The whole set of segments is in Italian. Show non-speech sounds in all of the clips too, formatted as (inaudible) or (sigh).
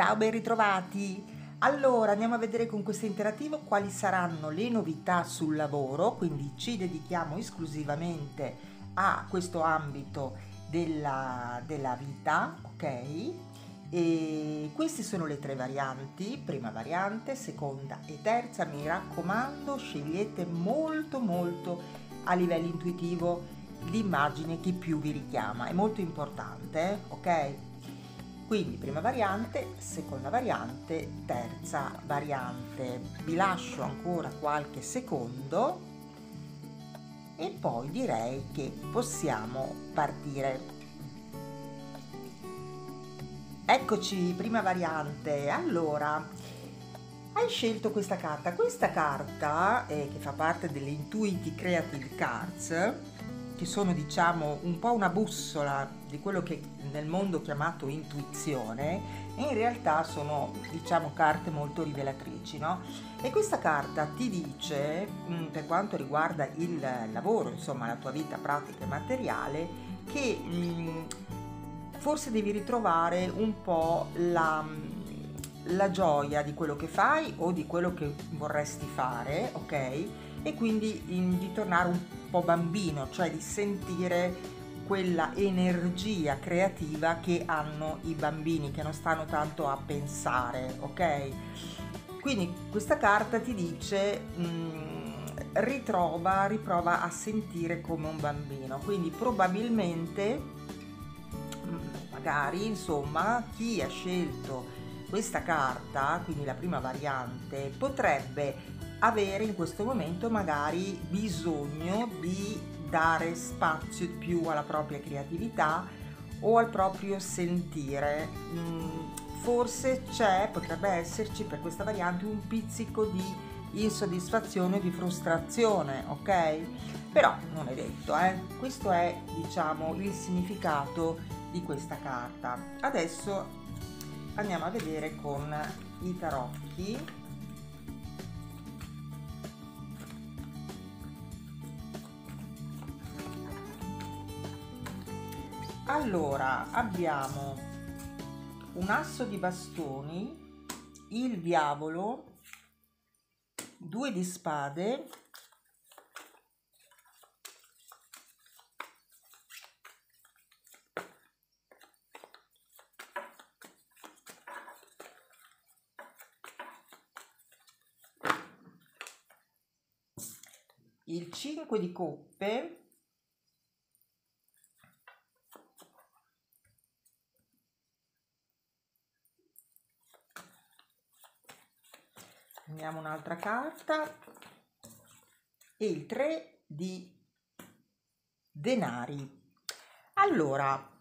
Ciao, ben ritrovati! Allora andiamo a vedere con questo interattivo quali saranno le novità sul lavoro, quindi ci dedichiamo esclusivamente a questo ambito della, della vita, ok? E queste sono le tre varianti, prima variante, seconda e terza, mi raccomando scegliete molto molto a livello intuitivo l'immagine che più vi richiama, è molto importante, eh, ok? Quindi prima variante, seconda variante, terza variante. Vi lascio ancora qualche secondo e poi direi che possiamo partire. Eccoci, prima variante. Allora, hai scelto questa carta. Questa carta, eh, che fa parte delle Intuiti Creative Cards, che sono diciamo un po' una bussola di quello che nel mondo chiamato intuizione in realtà sono diciamo carte molto rivelatrici no? e questa carta ti dice mm, per quanto riguarda il lavoro insomma la tua vita pratica e materiale che mm, forse devi ritrovare un po' la, mm, la gioia di quello che fai o di quello che vorresti fare ok e quindi in, di tornare un po' po' bambino, cioè di sentire quella energia creativa che hanno i bambini che non stanno tanto a pensare, ok? Quindi questa carta ti dice mh, mm, ritrova, riprova a sentire come un bambino, quindi probabilmente, mm, magari, insomma, chi ha scelto questa carta, quindi la prima variante, potrebbe avere in questo momento magari bisogno di dare spazio più alla propria creatività o al proprio sentire. Mm, forse c'è, potrebbe esserci per questa variante un pizzico di insoddisfazione, di frustrazione, ok? Però non è detto, eh? Questo è, diciamo, il significato di questa carta. Adesso andiamo a vedere con i tarocchi allora abbiamo un asso di bastoni il diavolo due di spade il 5 di coppe prendiamo un'altra carta e il 3 di denari allora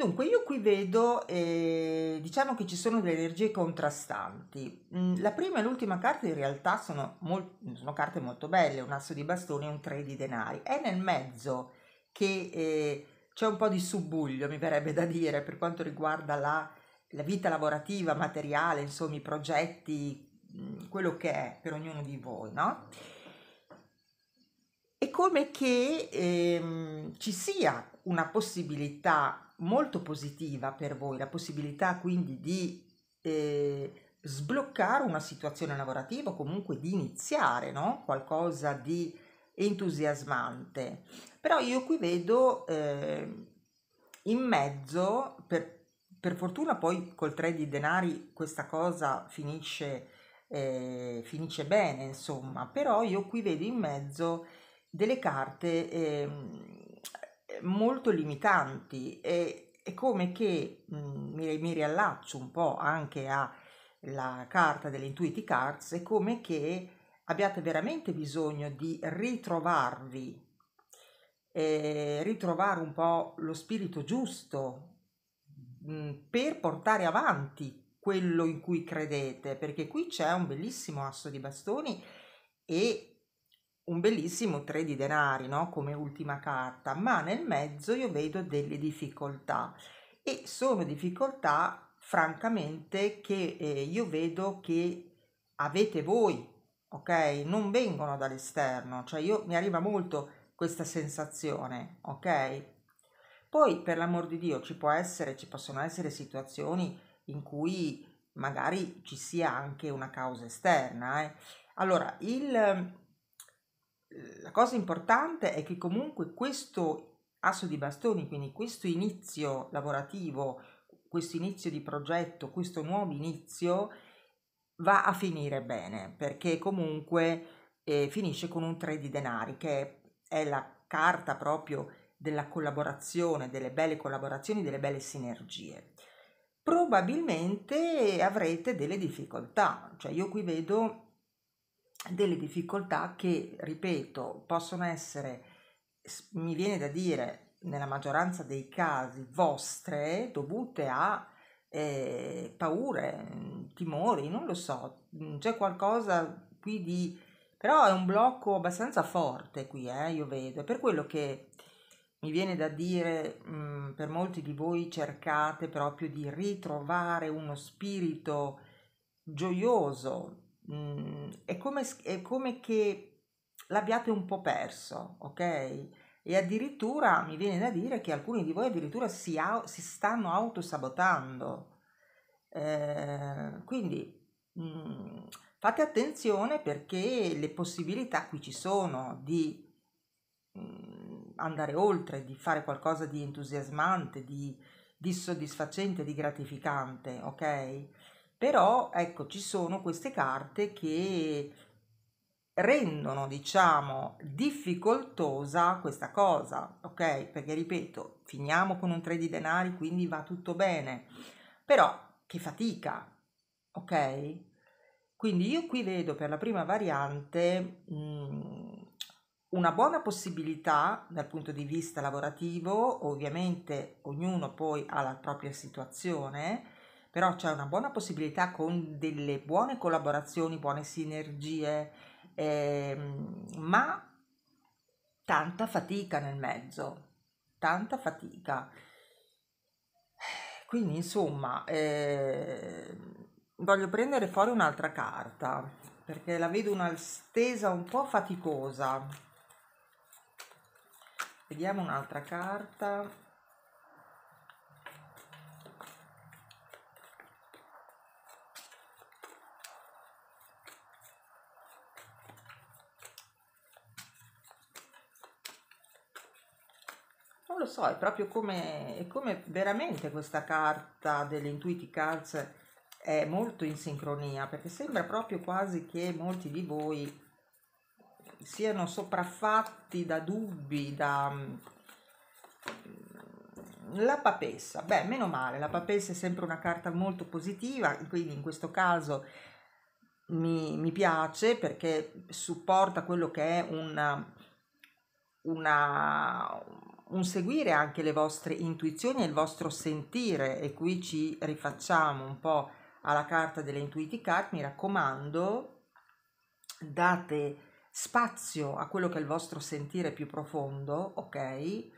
Dunque, io qui vedo, eh, diciamo che ci sono delle energie contrastanti. Mm, la prima e l'ultima carta in realtà sono, molt- sono carte molto belle, un asso di bastoni e un tre di denari. È nel mezzo che eh, c'è un po' di subbuglio, mi verrebbe da dire, per quanto riguarda la la vita lavorativa, materiale, insomma i progetti, mm, quello che è per ognuno di voi, no? È come che ehm, ci sia una possibilità molto positiva per voi, la possibilità quindi di eh, sbloccare una situazione lavorativa, comunque di iniziare no? qualcosa di entusiasmante. Però io qui vedo eh, in mezzo, per, per fortuna poi col trade di denari questa cosa finisce, eh, finisce bene, insomma, però io qui vedo in mezzo delle carte eh, molto limitanti e è come che mh, mm, mi, riallaccio un po' anche alla carta delle Intuiti Cards, è come che abbiate veramente bisogno di ritrovarvi, eh, ritrovare un po' lo spirito giusto per portare avanti quello in cui credete, perché qui c'è un bellissimo asso di bastoni e un bellissimo tre di denari, no? Come ultima carta, ma nel mezzo io vedo delle difficoltà e sono difficoltà francamente che eh, io vedo che avete voi, ok? Non vengono dall'esterno, cioè io mi arriva molto questa sensazione, ok? Poi, per l'amor di Dio, ci, può essere, ci possono essere situazioni in cui magari ci sia anche una causa esterna. Eh. Allora, il, ehm, la cosa importante è che comunque questo asso di bastoni, quindi questo inizio lavorativo, questo inizio di progetto, questo nuovo inizio, va a finire bene, perché comunque eh, finisce con un tre di denari, che è la carta proprio della collaborazione, delle belle collaborazioni, delle belle sinergie. Probabilmente avrete delle difficoltà, cioè io qui vedo delle difficoltà che, ripeto, possono essere, mi viene da dire, nella maggioranza dei casi vostre, dovute a eh, paure, timori, non lo so, mm, c'è qualcosa qui di... però è un blocco abbastanza forte qui, eh, io vedo, è per quello che mi viene da dire mh, mhmm, per molti di voi cercate proprio di ritrovare uno spirito gioioso, mh, mhmm, è, come, è come che l'abbiate un po' perso, ok? E addirittura mi viene da dire che alcuni di voi addirittura si, au- si stanno autosabotando. Eh, quindi mh, mhmm, fate attenzione perché le possibilità qui ci sono di andare oltre, di fare qualcosa di entusiasmante, di, di soddisfacente, di gratificante, ok? Però ecco, ci sono queste carte che rendono, diciamo, difficoltosa questa cosa, ok? Perché ripeto, finiamo con un 3 di denari, quindi va tutto bene. Però che fatica, ok? Quindi io qui vedo per la prima variante mh, mm, una buona possibilità dal punto di vista lavorativo, ovviamente ognuno poi ha la propria situazione, però c'è una buona possibilità con delle buone collaborazioni, buone sinergie, ehm, ma tanta fatica nel mezzo, tanta fatica. Quindi insomma, eh, voglio prendere fuori un'altra carta perché la vedo una stesa un po' faticosa. Vediamo un'altra carta. Non lo so, è proprio come, è come veramente questa carta delle Intuiti Cards è molto in sincronia, perché sembra proprio quasi che molti di voi siano sopraffatti da dubbi, da... Mm, la papessa, beh, meno male, la papessa è sempre una carta molto positiva, quindi in questo caso mi, mi piace perché supporta quello che è un, una, un seguire anche le vostre intuizioni e il vostro sentire e qui ci rifacciamo un po' alla carta delle intuiti card, mi raccomando, date spazio a quello che è il vostro sentire più profondo, ok?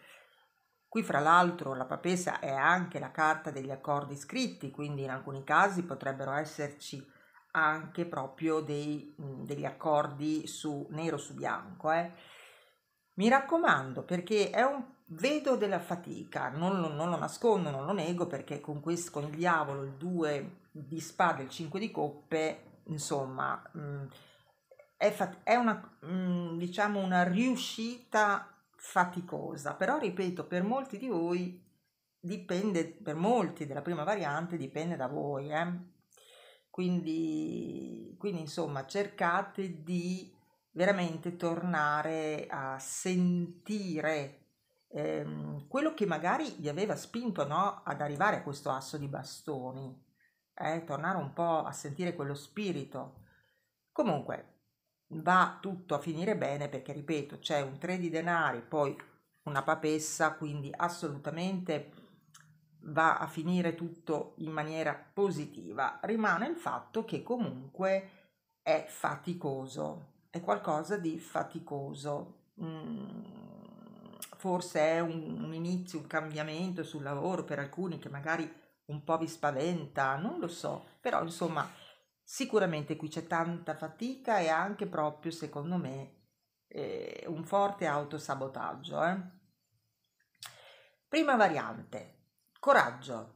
Qui fra l'altro la papessa è anche la carta degli accordi scritti, quindi in alcuni casi potrebbero esserci anche proprio dei, degli accordi su nero su bianco. Eh. Mi raccomando perché è un vedo della fatica, non lo, non lo nascondo, non lo nego perché con, questo, con il diavolo, il 2 di spada il 5 di coppe, insomma... Mh, è, fat- è una, mh, mm, diciamo una riuscita faticosa, però ripeto, per molti di voi dipende, per molti della prima variante dipende da voi, eh? quindi, quindi insomma cercate di veramente tornare a sentire ehm, quello che magari vi aveva spinto no, ad arrivare a questo asso di bastoni, eh? tornare un po' a sentire quello spirito. Comunque, va tutto a finire bene perché ripeto c'è un 3 di denari poi una papessa quindi assolutamente va a finire tutto in maniera positiva rimane il fatto che comunque è faticoso è qualcosa di faticoso mm, forse è un, un inizio un cambiamento sul lavoro per alcuni che magari un po' vi spaventa non lo so però insomma Sicuramente qui c'è tanta fatica e anche proprio, secondo me, eh, un forte autosabotaggio. Eh? Prima variante, coraggio.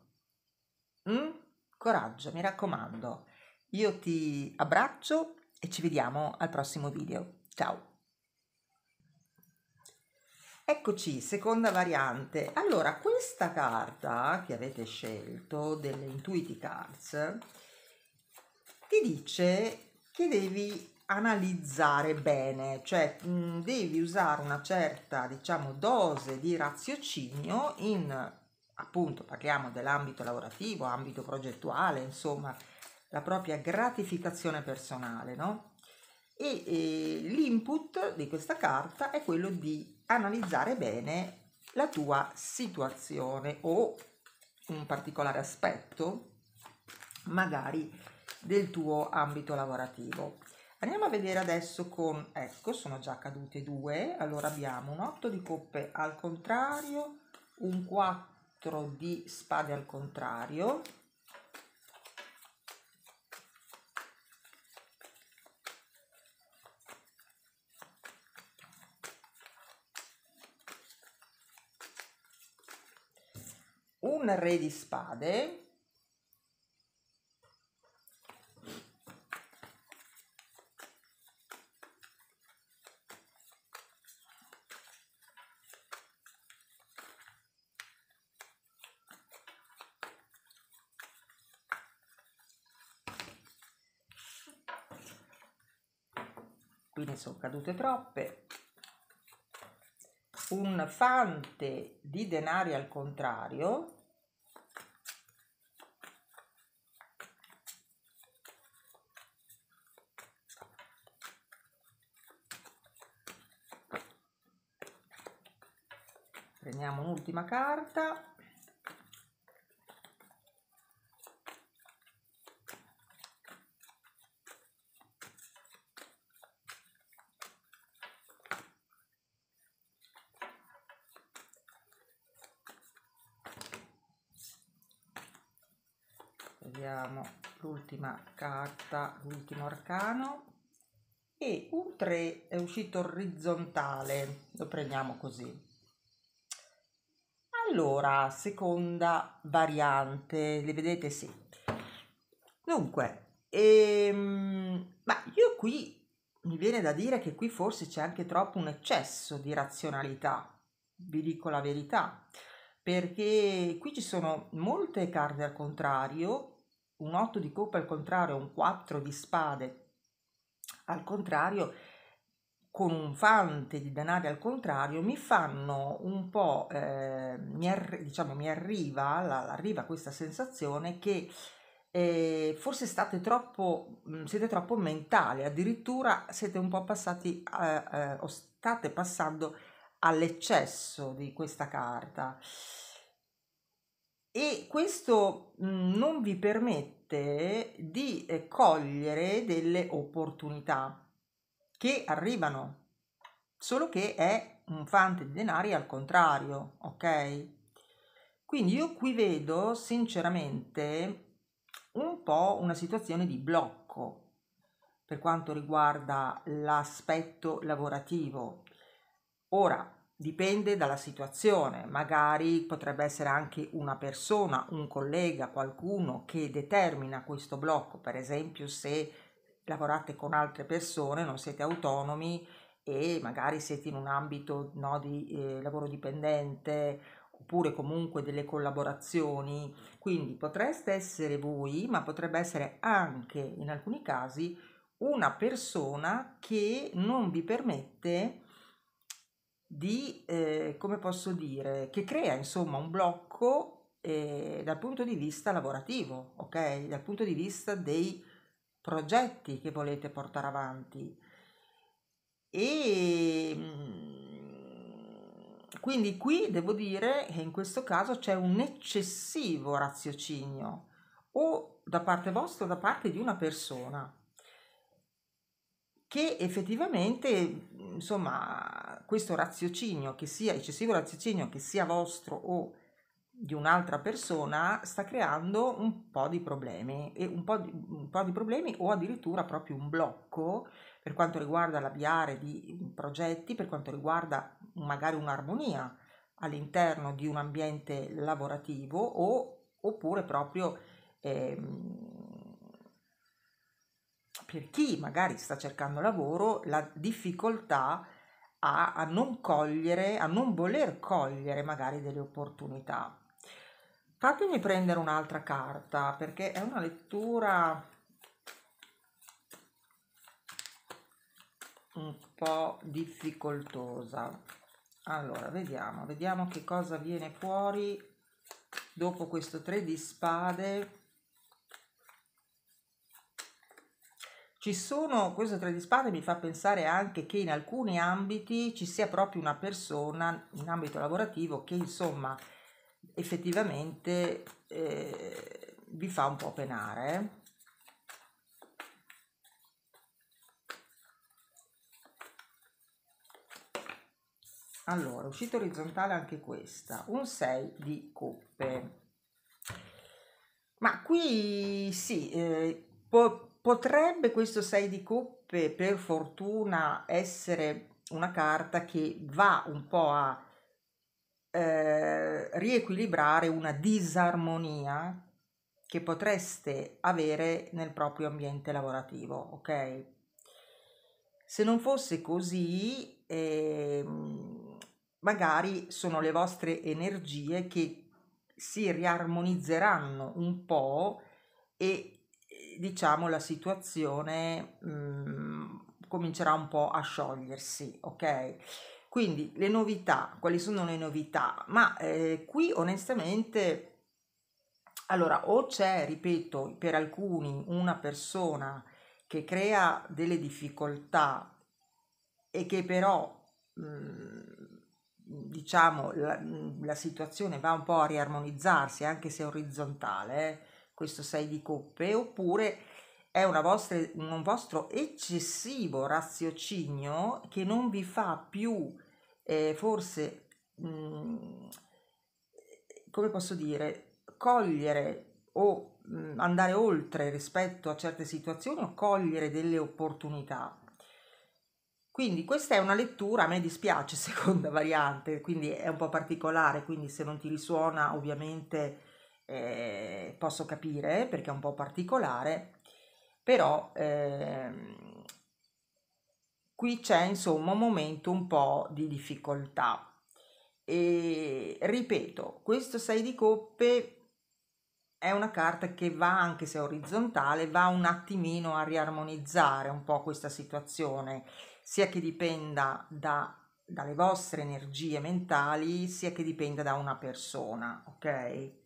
Mm? Coraggio, mi raccomando. Io ti abbraccio e ci vediamo al prossimo video. Ciao! Eccoci, seconda variante. Allora, questa carta che avete scelto delle Intuiti Cards ti dice che devi analizzare bene, cioè mh, devi usare una certa, diciamo, dose di raziocinio in appunto parliamo dell'ambito lavorativo, ambito progettuale, insomma, la propria gratificazione personale, no? E, e l'input di questa carta è quello di analizzare bene la tua situazione o un particolare aspetto, magari del tuo ambito lavorativo. Andiamo a vedere adesso con, ecco, sono già cadute due, allora abbiamo un 8 di coppe al contrario, un 4 di spade al contrario, un re di spade qui ne sono cadute troppe un fante di denari al contrario prendiamo un'ultima carta carta, l'ultimo arcano, e un 3 è uscito orizzontale, lo prendiamo così. Allora, seconda variante, le vedete sì. Dunque, ehm, ma io qui mi viene da dire che qui forse c'è anche troppo un eccesso di razionalità, vi dico la verità, perché qui ci sono molte carte al contrario un 8 di coppa al contrario, un 4 di spade al contrario, con un fante di denari al contrario, mi fanno un po', eh, mi, ar- diciamo, mi arriva, la- arriva, questa sensazione che eh, forse state troppo, mm, siete troppo mentali, addirittura siete un po' passati, eh, o state passando all'eccesso di questa carta e questo mm, non vi permette di eh, cogliere delle opportunità che arrivano, solo che è un fante di denari al contrario, ok? Quindi io qui vedo sinceramente un po' una situazione di blocco per quanto riguarda l'aspetto lavorativo. Ora, Dipende dalla situazione, magari potrebbe essere anche una persona, un collega, qualcuno che determina questo blocco, per esempio se lavorate con altre persone, non siete autonomi e magari siete in un ambito no, di eh, lavoro dipendente oppure comunque delle collaborazioni, quindi potreste essere voi, ma potrebbe essere anche in alcuni casi una persona che non vi permette di, eh, come posso dire, che crea insomma un blocco eh, dal punto di vista lavorativo, ok? Dal punto di vista dei progetti che volete portare avanti. E mm, quindi qui devo dire che in questo caso c'è un eccessivo raziocinio o da parte vostra o da parte di una persona che effettivamente, insomma, questo raziocinio, che sia eccessivo raziocinio, che sia vostro o di un'altra persona, sta creando un po' di problemi, e un po di, un po' di problemi o addirittura proprio un blocco per quanto riguarda l'avviare di progetti, per quanto riguarda magari un'armonia all'interno di un ambiente lavorativo o, oppure proprio ehm, per chi magari sta cercando lavoro, la difficoltà a, a non cogliere, a non voler cogliere magari delle opportunità. Fatemi prendere un'altra carta perché è una lettura un po' difficoltosa. Allora, vediamo, vediamo che cosa viene fuori dopo questo 3 di spade Ci sono, questo tre di spade mi fa pensare anche che in alcuni ambiti ci sia proprio una persona in ambito lavorativo che insomma effettivamente eh, vi fa un po' penare. Eh. Allora, uscita orizzontale anche questa, un 6 di coppe. Ma qui sì, eh, può, Potrebbe questo 6 di coppe, per fortuna, essere una carta che va un po' a eh, riequilibrare una disarmonia che potreste avere nel proprio ambiente lavorativo, ok? Se non fosse così, eh, magari sono le vostre energie che si riarmonizzeranno un po' e diciamo la situazione mh, comincerà un po' a sciogliersi, ok? Quindi le novità, quali sono le novità? Ma eh, qui onestamente, allora o c'è, ripeto, per alcuni una persona che crea delle difficoltà e che però, diciamo, la, la, situazione va un po' a riarmonizzarsi, anche se orizzontale, eh, questo 6 di coppe, oppure è vostra, un vostro eccessivo raziocinio che non vi fa più eh, forse, mh, mm, come posso dire, cogliere o mh, mm, andare oltre rispetto a certe situazioni o cogliere delle opportunità. Quindi questa è una lettura, a me dispiace (laughs) seconda variante, quindi è un po' particolare, quindi se non ti risuona ovviamente eh, posso capire perché è un po' particolare, però ehm, qui c'è insomma un momento un po' di difficoltà. E ripeto, questo 6 di coppe è una carta che va, anche se orizzontale, va un attimino a riarmonizzare un po' questa situazione, sia che dipenda da, dalle vostre energie mentali, sia che dipenda da una persona, ok?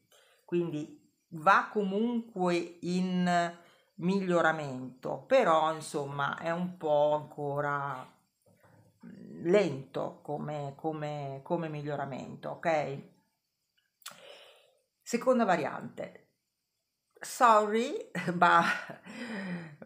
quindi va comunque in miglioramento, però insomma è un po' ancora mm, lento come, come, come miglioramento, ok? Seconda variante, sorry, (laughs) ma,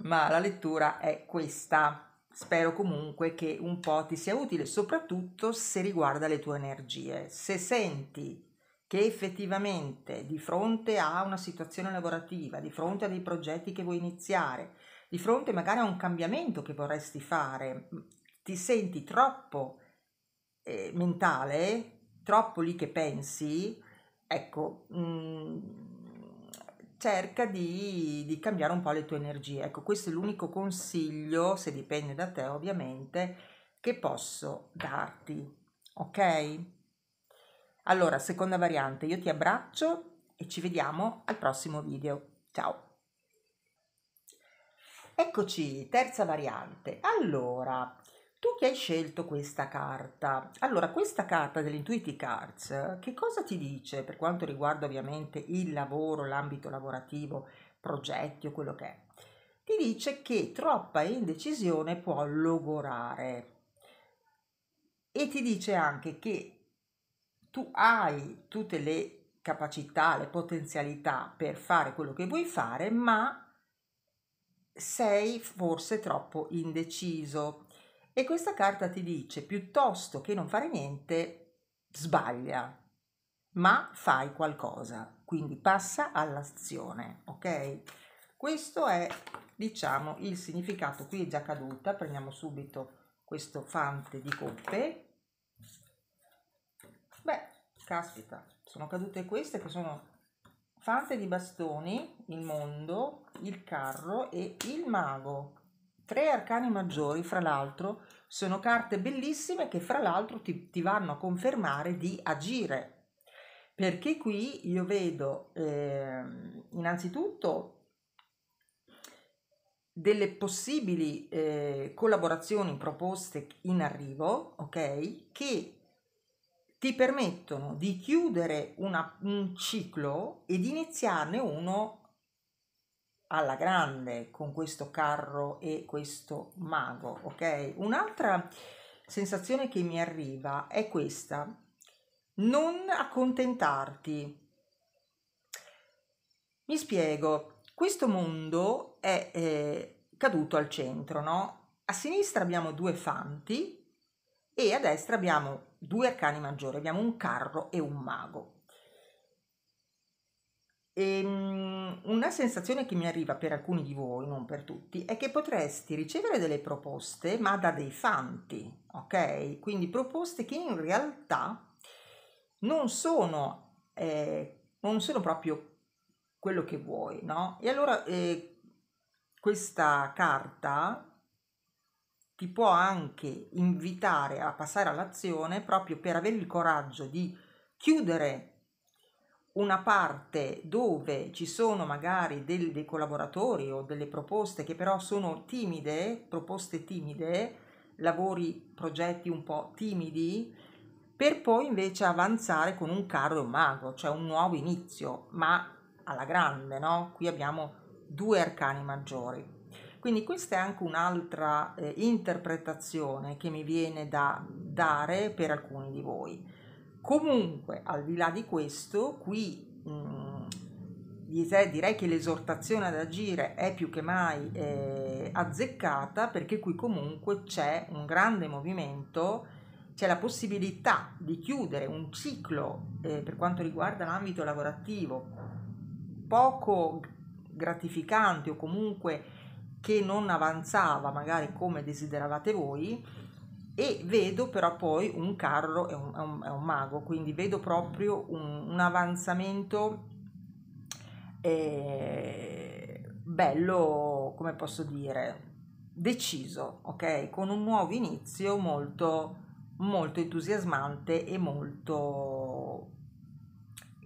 ma, la lettura è questa. Spero comunque che un po' ti sia utile, soprattutto se riguarda le tue energie. Se senti che effettivamente di fronte a una situazione lavorativa, di fronte a dei progetti che vuoi iniziare, di fronte magari a un cambiamento che vorresti fare, mm, ti senti troppo eh, mentale, troppo lì che pensi, ecco, mh, mm, cerca di, di, cambiare un po' le tue energie. Ecco, questo è l'unico consiglio, se dipende da te ovviamente, che posso darti, ok? Allora, seconda variante, io ti abbraccio e ci vediamo al prossimo video. Ciao! Eccoci, terza variante. Allora, tu che hai scelto questa carta? Allora, questa carta dell'Intuiti Cards, che cosa ti dice per quanto riguarda ovviamente il lavoro, l'ambito lavorativo, progetti o quello che è? Ti dice che troppa indecisione può logorare e ti dice anche che tu hai tutte le capacità, le potenzialità per fare quello che vuoi fare, ma sei forse troppo indeciso. E questa carta ti dice, piuttosto che non fare niente, sbaglia, ma fai qualcosa, quindi passa all'azione, ok? Questo è, diciamo, il significato. Qui è già caduta, prendiamo subito questo fante di coppe Caspita, sono cadute queste che sono fante di bastoni, il mondo, il carro e il mago. Tre arcani maggiori, fra l'altro, sono carte bellissime che fra l'altro ti, ti vanno a confermare di agire. Perché qui io vedo eh, innanzitutto delle possibili eh, collaborazioni proposte in arrivo, ok? Che ti permettono di chiudere una, un ciclo e di iniziarne uno alla grande con questo carro e questo mago, ok? Un'altra sensazione che mi arriva è questa, non accontentarti. Mi spiego, questo mondo è eh, caduto al centro, no? A sinistra abbiamo due fanti e a destra abbiamo due arcani maggiori, abbiamo un carro e un mago. E ehm, una sensazione che mi arriva per alcuni di voi, non per tutti, è che potresti ricevere delle proposte ma da dei fanti, ok? Quindi proposte che in realtà non sono, eh, non sono proprio quello che vuoi, no? E allora eh, questa carta ti può anche invitare a passare all'azione proprio per avere il coraggio di chiudere una parte dove ci sono magari del, dei collaboratori o delle proposte che però sono timide, proposte timide, lavori, progetti un po' timidi, per poi invece avanzare con un carro e un mago, cioè un nuovo inizio, ma alla grande, no? Qui abbiamo due arcani maggiori. Quindi questa è anche un'altra eh, interpretazione che mi viene da dare per alcuni di voi. Comunque, al di là di questo, qui mh, mm, direi che l'esortazione ad agire è più che mai eh, azzeccata perché qui comunque c'è un grande movimento, c'è la possibilità di chiudere un ciclo eh, per quanto riguarda l'ambito lavorativo poco gratificante o comunque che non avanzava magari come desideravate voi e vedo però poi un carro è un, è un, è un mago quindi vedo proprio un, un avanzamento eh, bello come posso dire deciso ok con un nuovo inizio molto molto entusiasmante e molto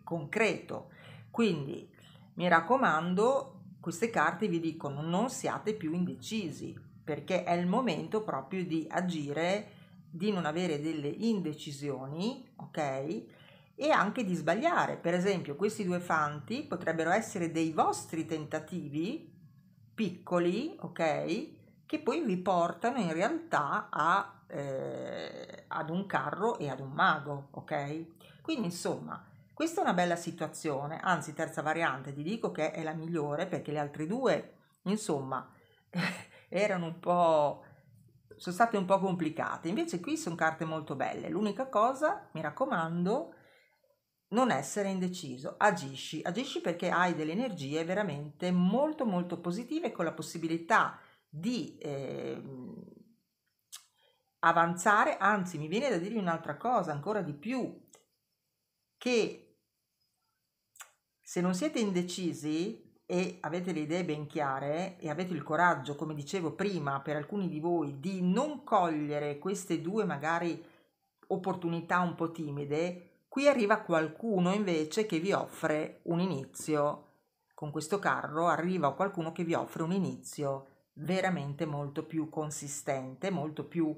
concreto quindi mi raccomando queste carte vi dicono non siate più indecisi, perché è il momento proprio di agire, di non avere delle indecisioni, ok? E anche di sbagliare. Per esempio, questi due fanti potrebbero essere dei vostri tentativi piccoli, ok? Che poi vi portano in realtà a, eh, ad un carro e ad un mago, ok? Quindi insomma, questa è una bella situazione, anzi terza variante, ti dico che è la migliore perché le altre due, insomma, (laughs) erano un po' sono state un po' complicate. Invece qui sono carte molto belle. L'unica cosa, mi raccomando, non essere indeciso, agisci, agisci perché hai delle energie veramente molto molto positive con la possibilità di eh, avanzare, anzi mi viene da dirvi un'altra cosa ancora di più, che se non siete indecisi e avete le idee ben chiare e avete il coraggio, come dicevo prima, per alcuni di voi di non cogliere queste due magari opportunità un po' timide, qui arriva qualcuno invece che vi offre un inizio. Con questo carro arriva qualcuno che vi offre un inizio veramente molto più consistente, molto più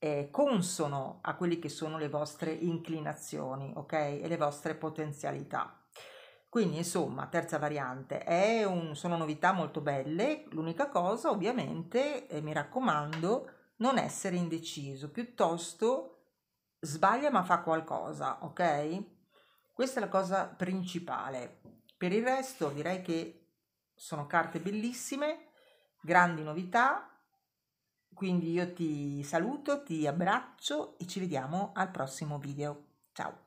eh, consono a quelle che sono le vostre inclinazioni, ok? E le vostre potenzialità. Quindi insomma, terza variante, un, sono novità molto belle, l'unica cosa ovviamente, eh, mi raccomando, non essere indeciso, piuttosto sbaglia ma fa qualcosa, ok? Questa è la cosa principale. Per il resto direi che sono carte bellissime, grandi novità, quindi io ti saluto, ti abbraccio e ci vediamo al prossimo video. Ciao!